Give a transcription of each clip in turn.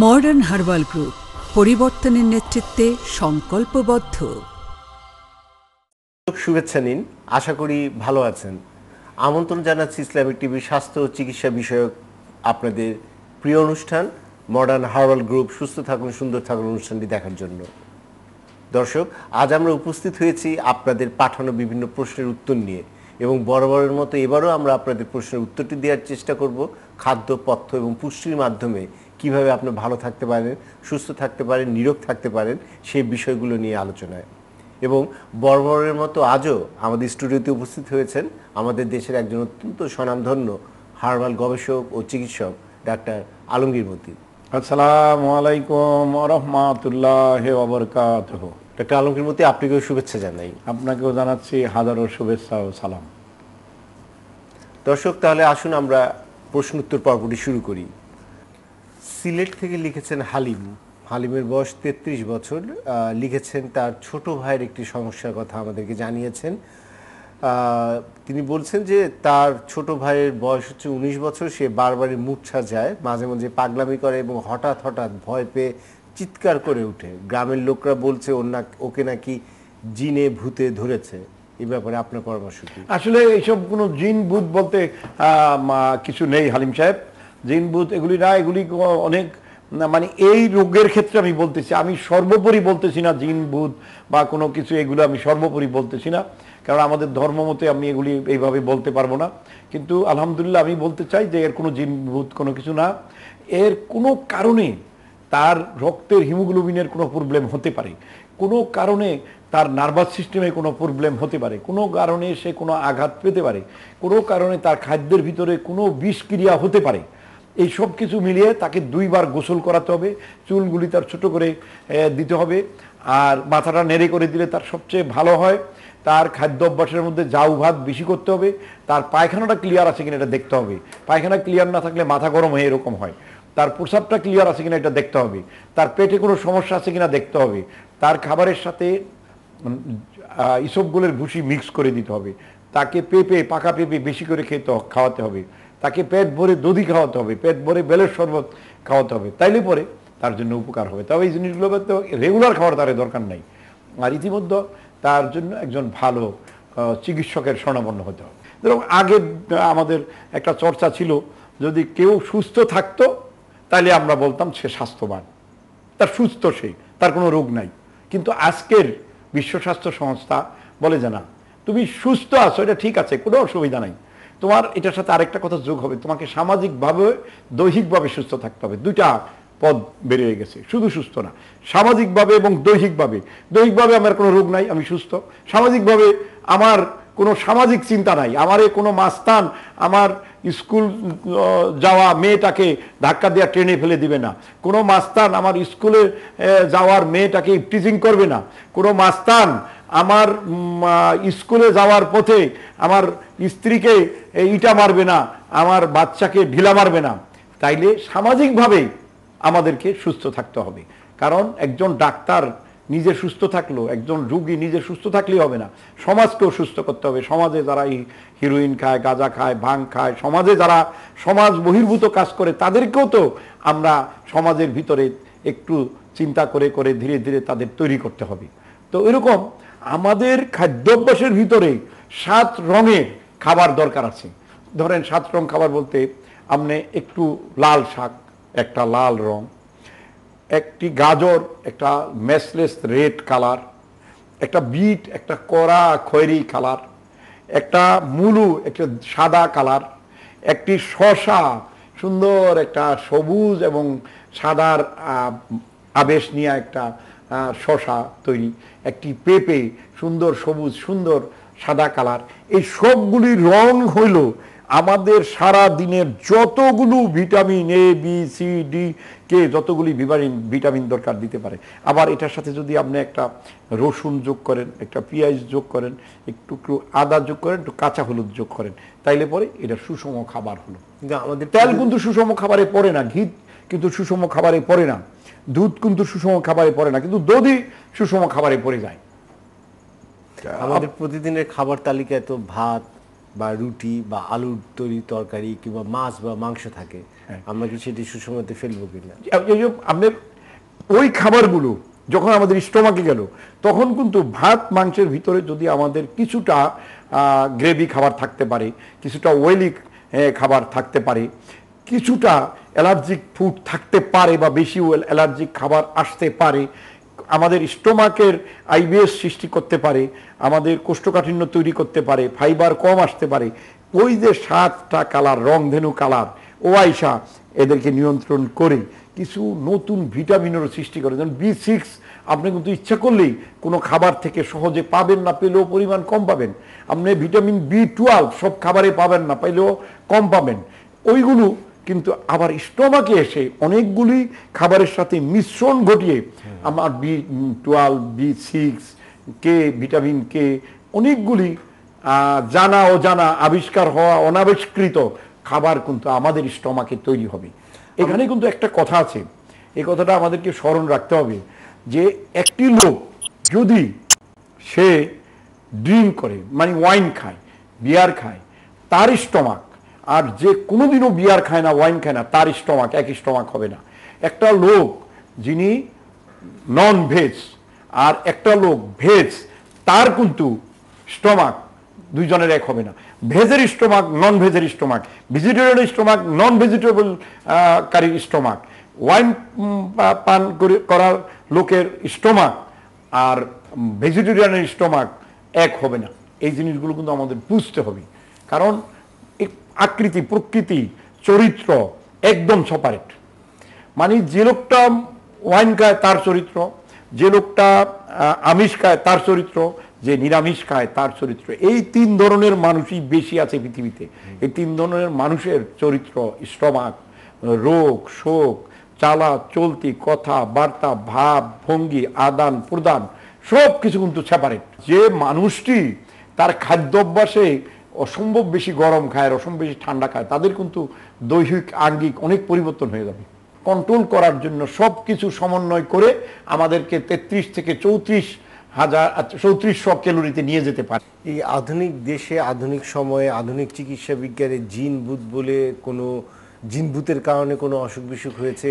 Modern herbal group পরিবর্তনের নেতৃত্বে সংকল্পবদ্ধ শুভেচ্ছা নিন আশা করি ভালো আছেন আমন্ত্রণ জানাচ্ছি ইসলামিক টিভির স্বাস্থ্য ও চিকিৎসা বিষয়ক আপনাদের প্রিয় অনুষ্ঠান মডার্ন হার্বাল গ্রুপ সুস্থ থাকুন সুন্দর থাকুন অনুষ্ঠানটি দেখার জন্য দর্শক আজ আমরা উপস্থিত হয়েছি আপনাদের পাঠানো বিভিন্ন প্রশ্নের উত্তর নিয়ে এবং বরাবরের মতো এবারও আমরা আপনাদের প্রশ্নের উত্তরটি দেওয়ার চেষ্টা করব খাদ্য পথ্য এবং পুষ্টির মাধ্যমে কিভাবে আপনি ভালো থাকতে পারেন সুস্থ থাকতে পারেন নিরোগ থাকতে পারেন সেই বিষয়গুলো নিয়ে আলোচনায় এবং বর্বরের মতো আজও আমাদের স্টুডিওতে উপস্থিত হয়েছেন আমাদের দেশের একজন অত্যন্ত স্বনামধন্য হার্বাল গবেষক ও চিকিৎসক ডাক্তার আলমগীর মতিন আসসালামু আলাইকুম রহমাতুল্লাহ ডাক্তার আলমগীর মতি আপনাকেও শুভেচ্ছা জানাই আপনাকেও জানাচ্ছি হাজারো শুভেচ্ছা ও সালাম দর্শক তাহলে আসুন আমরা প্রশ্নোত্তর পর্বটি শুরু করি সিলেট থেকে লিখেছেন হালিম হালিমের বয়স তেত্রিশ বছর লিখেছেন তার ছোট ভাইয়ের একটি সমস্যার কথা আমাদেরকে জানিয়েছেন তিনি বলছেন যে তার ছোট ভাইয়ের বয়স হচ্ছে উনিশ বছর সে বারবারই মূর্ছা যায় মাঝে মাঝে পাগলামি করে এবং হঠাৎ হঠাৎ ভয় পেয়ে চিৎকার করে ওঠে গ্রামের লোকরা বলছে ওর না ওকে নাকি জিনে ভূতে ধরেছে এ ব্যাপারে আপনার পরামর্শ আসলে এইসব কোনো জিন ভূত বলতে কিছু নেই হালিম সাহেব জিন এগুলি না এগুলি অনেক মানে এই রোগের ক্ষেত্রে আমি বলতেছি আমি সর্বোপরি বলতেছি না জিন বা কোনো কিছু এগুলো আমি সর্বোপরি বলতেছি না কারণ আমাদের ধর্ম মতে আমি এগুলি এইভাবে বলতে পারবো না কিন্তু আলহামদুলিল্লাহ আমি বলতে চাই যে এর কোনো জিন কোনো কিছু না এর কোনো কারণে তার রক্তের হিমোগ্লোবিনের কোনো প্রবলেম হতে পারে কোনো কারণে তার নার্ভাস সিস্টেমে কোনো প্রবলেম হতে পারে কোনো কারণে সে কোনো আঘাত পেতে পারে কোনো কারণে তার খাদ্যের ভিতরে কোনো বিষক্রিয়া হতে পারে এই সব কিছু মিলিয়ে তাকে দুইবার গোসল করাতে হবে চুলগুলি তার ছোট করে দিতে হবে আর মাথাটা নেড়ে করে দিলে তার সবচেয়ে ভালো হয় তার খাদ্য অভ্যাসের মধ্যে জাউ ভাত বেশি করতে হবে তার পায়খানাটা ক্লিয়ার আছে কিনা এটা দেখতে হবে পায়খানা ক্লিয়ার না থাকলে মাথা গরম হয়ে এরকম হয় তার প্রসাবটা ক্লিয়ার আছে কিনা এটা দেখতে হবে তার পেটে কোনো সমস্যা আছে কিনা দেখতে হবে তার খাবারের সাথে ইসবগুলের ভুসি মিক্স করে দিতে হবে তাকে পেঁপে পাকা পেঁপে বেশি করে খেতে খাওয়াতে হবে তাকে পেট ভরে দধি খাওয়াতে হবে পেট ভরে বেলের শরবত খাওয়াতে হবে তাইলে পরে তার জন্য উপকার হবে তবে এই জিনিসগুলো তো রেগুলার খাওয়ার তার দরকার নাই আর ইতিমধ্যে তার জন্য একজন ভালো চিকিৎসকের স্বর্ণাপন্ন হতে হবে ধরুন আগে আমাদের একটা চর্চা ছিল যদি কেউ সুস্থ থাকতো তাহলে আমরা বলতাম সে স্বাস্থ্যবান তার সুস্থ সে তার কোনো রোগ নাই কিন্তু আজকের বিশ্ব স্বাস্থ্য সংস্থা বলে যে না তুমি সুস্থ আছো এটা ঠিক আছে কোনো অসুবিধা নাই তোমার এটার সাথে আরেকটা কথা যোগ হবে তোমাকে সামাজিকভাবে দৈহিকভাবে সুস্থ থাকতে হবে দুইটা পদ বেরিয়ে গেছে শুধু সুস্থ না সামাজিকভাবে এবং দৈহিকভাবে দৈহিকভাবে আমার কোনো রোগ নাই আমি সুস্থ সামাজিকভাবে আমার কোনো সামাজিক চিন্তা নাই আমারে কোনো মাস্তান আমার স্কুল যাওয়া মেয়েটাকে ধাক্কা দেওয়া ট্রেনে ফেলে দিবে না কোনো মাস্তান আমার স্কুলে যাওয়ার মেয়েটাকে টিচিং করবে না কোনো মাস্তান আমার স্কুলে যাওয়ার পথে আমার স্ত্রীকে ইটা মারবে না আমার বাচ্চাকে ঢিলা মারবে না তাইলে সামাজিকভাবে আমাদেরকে সুস্থ থাকতে হবে কারণ একজন ডাক্তার নিজে সুস্থ থাকলো একজন রুগী নিজে সুস্থ থাকলেই হবে না সমাজকেও সুস্থ করতে হবে সমাজে যারা হিরোইন খায় গাঁজা খায় ভাং খায় সমাজে যারা সমাজ বহির্ভূত কাজ করে তাদেরকেও তো আমরা সমাজের ভিতরে একটু চিন্তা করে করে ধীরে ধীরে তাদের তৈরি করতে হবে তো এরকম আমাদের খাদ্যাভ্যাসের ভিতরে সাত রঙের খাবার দরকার আছে ধরেন সাত রং খাবার বলতে আপনি একটু লাল শাক একটা লাল রং একটি গাজর একটা ম্যাসলেস রেড কালার একটা বিট একটা কড়া খয়েরি কালার একটা মুলু একটা সাদা কালার একটি শশা সুন্দর একটা সবুজ এবং সাদার আবেশ নিয়ে একটা শশা তৈরি একটি পেঁপে সুন্দর সবুজ সুন্দর সাদা কালার এই সবগুলি রং হইল আমাদের সারা দিনের যতগুলো vitamin A B C D K যতগুলি ভিটামিন ভিটামিন দরকার দিতে পারে আবার এটার সাথে যদি আপনি একটা রসুন যোগ করেন একটা পেঁয়াজ যোগ করেন একটু একটু আদা যোগ করেন একটু কাঁচা হলুদ যোগ করেন তাইলে পরে এটা সুষম খাবার হলো আমাদের তেল কিন্তু সুষম খাবারে পড়ে না ঘি কিন্তু সুষম খাবারে পড়ে না দুধ কিন্তু সুষম খাবারে পড়ে না কিন্তু দধি সুষম খাবারে পড়ে যায় আমাদের প্রতিদিনের খাবার তালিকায় তো ভাত বা রুটি বা আলুর তৈরি তরকারি কিংবা মাছ বা মাংস থাকে হ্যাঁ। আমরা কি সেটি সুষমতে ফেলবো কিনা আপনার ওই খাবারগুলো যখন আমাদের স্টোমাকে গেল তখন কিন্তু ভাত মাংসের ভিতরে যদি আমাদের কিছুটা গ্রেভি খাবার থাকতে পারে কিছুটা ওয়েলি খাবার থাকতে পারে কিছুটা অ্যালার্জিক ফুড থাকতে পারে বা বেশি অ্যালার্জিক খাবার আসতে পারে আমাদের স্টোমাকের আইবিএস সৃষ্টি করতে পারে আমাদের কোষ্ঠকাঠিন্য তৈরি করতে পারে ফাইবার কম আসতে পারে ওই যে সাতটা কালার ধেনু কালার ওয়াইশা এদেরকে নিয়ন্ত্রণ করে কিছু নতুন ভিটামিনেরও সৃষ্টি করে যেমন বি সিক্স আপনি কিন্তু ইচ্ছা করলেই কোনো খাবার থেকে সহজে পাবেন না পেলেও পরিমাণ কম পাবেন আপনি ভিটামিন বি টুয়েলভ সব খাবারে পাবেন না পাইলেও কম পাবেন ওইগুলো কিন্তু আবার স্টোমাকে এসে অনেকগুলি খাবারের সাথে মিশ্রণ ঘটিয়ে আমার B twelve B six K vitamin K অনেকগুলি জানা অজানা আবিষ্কার হওয়া অনাবিষ্কৃত খাবার কিন্তু আমাদের স্টোমাকে তৈরি হবে এখানে কিন্তু একটা কথা আছে এই কথাটা আমাদেরকে স্মরণ রাখতে হবে যে একটি লোক যদি সে ড্রিঙ্ক করে মানে ওয়াইন খায় বিয়ার খায় তার স্টমাক আর যে কোনোদিনও বিয়ার খায় না ওয়াইন খায় না তার স্টমাক এক স্টমাক হবে না একটা লোক যিনি নন ভেজ আর একটা লোক ভেজ তার কিন্তু স্টমাক দুইজনের এক হবে না ভেজের স্টমাক নন ভেজের stomach vegetarian stomach non vegetable কারীর স্টমাক ওয়াইন পান করার লোকের স্টমাক আর ভেজিটেরিয়ানের স্টমাক এক হবে না এই জিনিসগুলো কিন্তু আমাদের বুঝতে হবে কারণ আকৃতি প্রকৃতি চরিত্র একদম সপারেট মানে যে লোকটা ওয়াইন খায় তার চরিত্র যে লোকটা আমিষ খায় তার চরিত্র যে নিরামিষ খায় তার চরিত্র এই তিন ধরনের মানুষই বেশি আছে পৃথিবীতে এই তিন ধরনের মানুষের চরিত্র স্টমাক রোগ শোক চালা চলতি কথা বার্তা ভাব ভঙ্গি আদান প্রদান সব কিছু কিন্তু সেপারেট যে মানুষটি তার খাদ্য অভ্যাসে অসম্ভব বেশি গরম খায় আর অসম্ভব বেশি ঠান্ডা খায় তাদের কিন্তু দৈহিক আঙ্গিক অনেক পরিবর্তন হয়ে যাবে কন্ট্রোল করার জন্য সব কিছু সমন্বয় করে আমাদেরকে ৩৩ থেকে চৌত্রিশ হাজার চৌত্রিশশো ক্যালোরিতে নিয়ে যেতে পারে এই আধুনিক দেশে আধুনিক সময়ে আধুনিক চিকিৎসা বিজ্ঞানে জিন বুথ বলে কোনো জিনভূতের কারণে কোনো অসুখ বিসুখ হয়েছে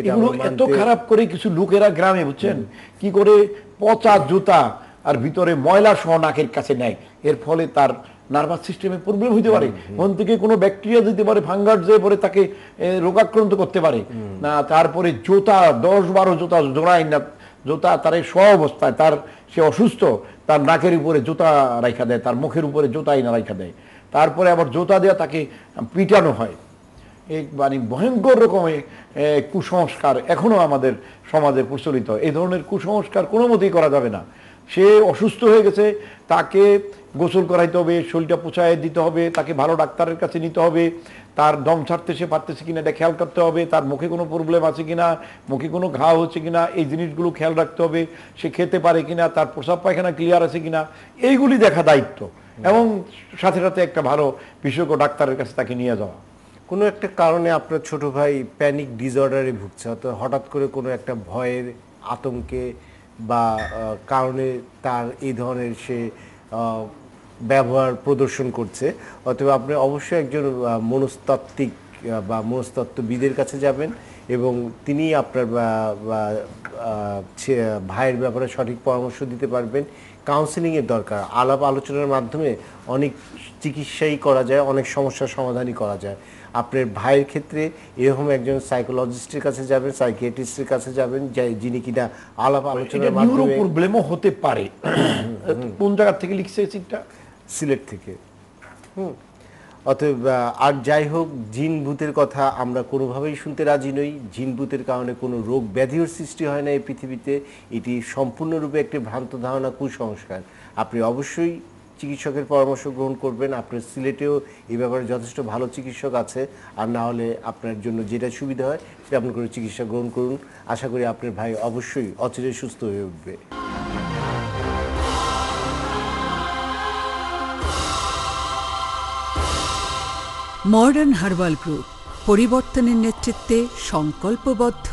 এত খারাপ করে কিছু লোকেরা গ্রামে বুঝছেন কি করে পচা জুতা আর ভিতরে ময়লা সহ নাকের কাছে নেয় এর ফলে তার নার্ভাস সিস্টেমে প্রবলেম হইতে পারে ওখান থেকে কোনো ব্যাকটেরিয়া যেতে পারে ফাঙ্গার যে পরে তাকে রোগাক্রান্ত করতে পারে না তারপরে জোতা দশ বারো জোতা জোড়ায় না জোতা তার এই অবস্থায় তার সে অসুস্থ তার নাকের উপরে জোতা রাইখা দেয় তার মুখের উপরে জোতা না রাইখা দেয় তারপরে আবার জোতা দেওয়া তাকে পিটানো হয় এই মানে ভয়ঙ্কর রকমের কুসংস্কার এখনও আমাদের সমাজে প্রচলিত এই ধরনের কুসংস্কার কোনো মতেই করা যাবে না সে অসুস্থ হয়ে গেছে তাকে গোসল করাইতে হবে শরীরটা পোছায় দিতে হবে তাকে ভালো ডাক্তারের কাছে নিতে হবে তার দম ছাড়তে সে পারতেছে কিনা এটা খেয়াল করতে হবে তার মুখে কোনো প্রবলেম আছে কিনা মুখে কোনো ঘা হচ্ছে কিনা এই জিনিসগুলো খেয়াল রাখতে হবে সে খেতে পারে কিনা তার প্রসাব পায়খানা ক্লিয়ার আছে কিনা এইগুলি দেখা দায়িত্ব এবং সাথে সাথে একটা ভালো বিশেষজ্ঞ ডাক্তারের কাছে তাকে নিয়ে যাওয়া কোনো একটা কারণে আপনার ছোট ভাই প্যানিক ডিসঅর্ডারে ভুগছে অত হঠাৎ করে কোনো একটা ভয়ের আতঙ্কে বা কারণে তার এই ধরনের সে ব্যবহার প্রদর্শন করছে অতএব আপনি অবশ্যই একজন মনস্তাত্ত্বিক বা মনস্তত্ত্ববিদের কাছে যাবেন এবং তিনি আপনার ভাইয়ের ব্যাপারে সঠিক পরামর্শ দিতে পারবেন কাউন্সিলিংয়ের দরকার আলাপ আলোচনার মাধ্যমে অনেক চিকিৎসাই করা যায় অনেক সমস্যার সমাধানই করা যায় আপনার ভাইয়ের ক্ষেত্রে এরকম একজন সাইকোলজিস্টের কাছে যাবেন সাইকিয়াট্রিস্টের কাছে যাবেন যিনি কিনা আলাপ আলোচনার মাধ্যমে প্রবলেমও হতে পারে কোন জায়গা থেকে লিখছে চিন্তা সিলেট থেকে হুম অতএব আর যাই হোক জিন ভূতের কথা আমরা কোনোভাবেই শুনতে রাজি নই জিন ভূতের কারণে কোনো রোগ ব্যাধিও সৃষ্টি হয় না এই পৃথিবীতে এটি সম্পূর্ণরূপে একটি ভ্রান্ত ধারণা কুসংস্কার আপনি অবশ্যই চিকিৎসকের পরামর্শ গ্রহণ করবেন আপনার সিলেটেও এই ব্যাপারে যথেষ্ট ভালো চিকিৎসক আছে আর না হলে আপনার জন্য যেটা সুবিধা হয় সেটা আপনি করে চিকিৎসা গ্রহণ করুন আশা করি আপনার ভাই অবশ্যই অচিরে সুস্থ হয়ে উঠবে মডার্ন হারবাল গ্রুপ পরিবর্তনের নেতৃত্বে সংকল্পবদ্ধ